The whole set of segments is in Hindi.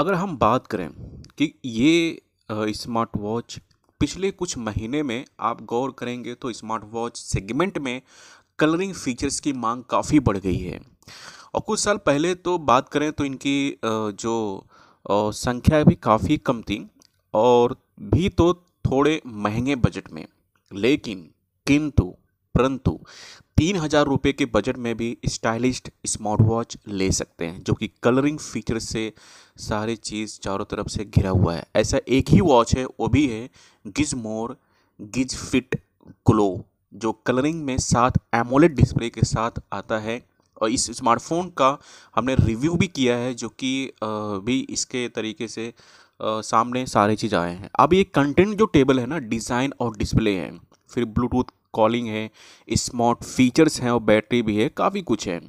अगर हम बात करें कि ये स्मार्ट वॉच पिछले कुछ महीने में आप गौर करेंगे तो स्मार्ट वॉच सेगमेंट में कलरिंग फीचर्स की मांग काफ़ी बढ़ गई है और कुछ साल पहले तो बात करें तो इनकी जो संख्या भी काफ़ी कम थी और भी तो थोड़े महंगे बजट में लेकिन किंतु परंतु तीन हज़ार रुपये के बजट में भी स्टाइलिश स्मार्ट वॉच ले सकते हैं जो कि कलरिंग फीचर से सारे चीज़ चारों तरफ से घिरा हुआ है ऐसा एक ही वॉच है वो भी है Gizmore Gizfit Glow जो कलरिंग में साथ एमोलेड डिस्प्ले के साथ आता है और इस स्मार्टफोन का हमने रिव्यू भी किया है जो कि भी इसके तरीके से सामने सारे चीज़ आए हैं अब ये कंटेंट जो टेबल है ना डिज़ाइन और डिस्प्ले है फिर ब्लूटूथ कॉलिंग है स्मार्ट फीचर्स हैं और बैटरी भी है काफ़ी कुछ है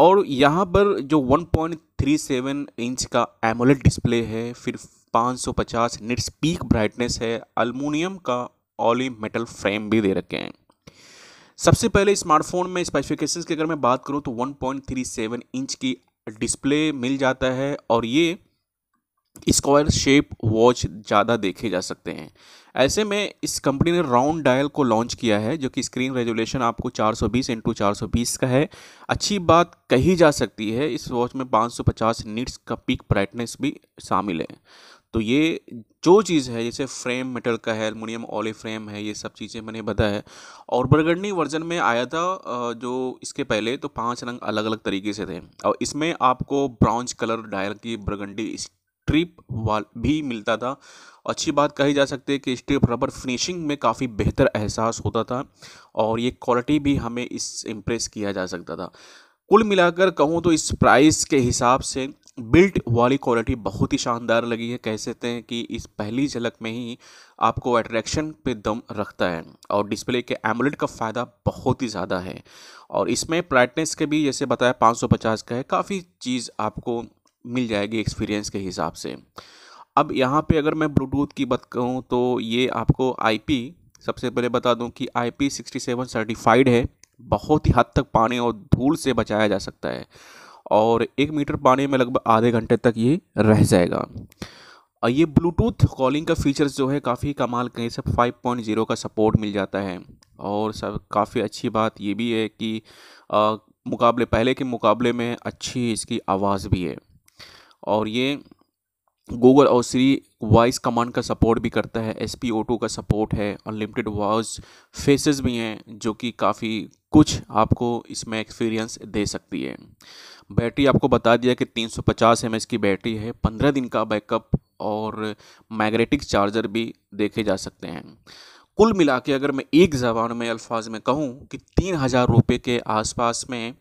और यहाँ पर जो 1.37 इंच का एमोलेट डिस्प्ले है फिर 550 निट्स पीक ब्राइटनेस है अलमोनियम का ऑली मेटल फ्रेम भी दे रखे हैं सबसे पहले स्मार्टफोन में स्पेसिफिकेशंस की अगर मैं बात करूँ तो 1.37 इंच की डिस्प्ले मिल जाता है और ये स्क्वायर शेप वॉच ज़्यादा देखे जा सकते हैं ऐसे में इस कंपनी ने राउंड डायल को लॉन्च किया है जो कि स्क्रीन रेजोल्यूशन आपको 420 इंटू चार का है अच्छी बात कही जा सकती है इस वॉच में 550 नीट्स का पीक ब्राइटनेस भी शामिल है तो ये जो चीज़ है जैसे फ्रेम मेटल का है अलमोनियम ऑलि फ्रेम है ये सब चीज़ें मैंने बताया है और बरगढ़नी वर्जन में आया था जो इसके पहले तो पांच रंग अलग अलग तरीके से थे और इसमें आपको ब्राउन्ज कलर डायल की बरगंडी स्ट्रिप वाल भी मिलता था अच्छी बात कही जा सकती है कि स्ट्रिप रबर फिनिशिंग में काफ़ी बेहतर एहसास होता था और ये क्वालिटी भी हमें इस इम्प्रेस किया जा सकता था कुल मिलाकर कहूँ तो इस प्राइस के हिसाब से बिल्ट वाली क्वालिटी बहुत ही शानदार लगी है कह सकते हैं कि इस पहली झलक में ही आपको अट्रैक्शन पे दम रखता है और डिस्प्ले के एमुलेट का फ़ायदा बहुत ही ज़्यादा है और इसमें ब्राइटनेस के भी जैसे बताया 550 का है काफ़ी चीज़ आपको मिल जाएगी एक्सपीरियंस के हिसाब से अब यहाँ पे अगर मैं ब्लूटूथ की बात कहूँ तो ये आपको आईपी सबसे पहले बता दूँ कि I P sixty seven certified है बहुत ही हद तक पानी और धूल से बचाया जा सकता है और एक मीटर पानी में लगभग आधे घंटे तक ये रह जाएगा और ये ब्लूटूथ कॉलिंग का फीचर्स जो है काफ़ी कमाल कहीं सब 5.0 का सपोर्ट मिल जाता है और सब काफ़ी अच्छी बात ये भी है कि आ, मुकाबले पहले के मुकाबले में अच्छी इसकी आवाज़ भी है और ये गूगल और सीरी वॉइस कमांड का सपोर्ट भी करता है एस पी ओ का सपोर्ट है अनलिमिटेड वॉइस फेसेस भी हैं जो कि काफ़ी कुछ आपको इसमें एक्सपीरियंस दे सकती है बैटरी आपको बता दिया कि 350 एम की बैटरी है 15 दिन का बैकअप और मैग्नेटिक चार्जर भी देखे जा सकते हैं कुल मिला के अगर मैं एक जबान में अल्फाज में कहूँ कि तीन हज़ार रुपये के आसपास में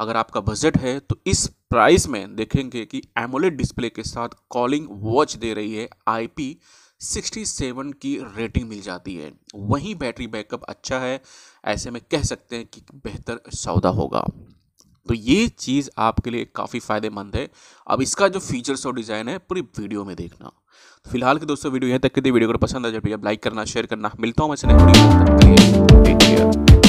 अगर आपका बजट है तो इस प्राइस में देखेंगे कि एमोलेट डिस्प्ले के साथ कॉलिंग वॉच दे रही है आई 67 की रेटिंग मिल जाती है वहीं बैटरी बैकअप अच्छा है ऐसे में कह सकते हैं कि बेहतर सौदा होगा तो ये चीज़ आपके लिए काफ़ी फ़ायदेमंद है अब इसका जो फीचर्स और डिज़ाइन है पूरी वीडियो में देखना तो फिलहाल के दोस्तों वीडियो यहाँ तक के दिए वीडियो को पसंद आ जाए तो लाइक करना शेयर करना मिलता हूँ मैं